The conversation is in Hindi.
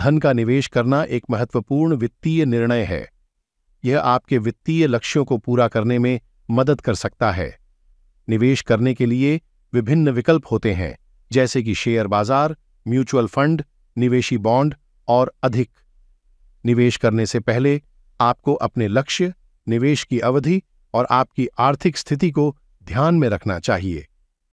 धन का निवेश करना एक महत्वपूर्ण वित्तीय निर्णय है यह आपके वित्तीय लक्ष्यों को पूरा करने में मदद कर सकता है निवेश करने के लिए विभिन्न विकल्प होते हैं जैसे कि शेयर बाजार म्यूचुअल फंड निवेशी बॉन्ड और अधिक निवेश करने से पहले आपको अपने लक्ष्य निवेश की अवधि और आपकी आर्थिक स्थिति को ध्यान में रखना चाहिए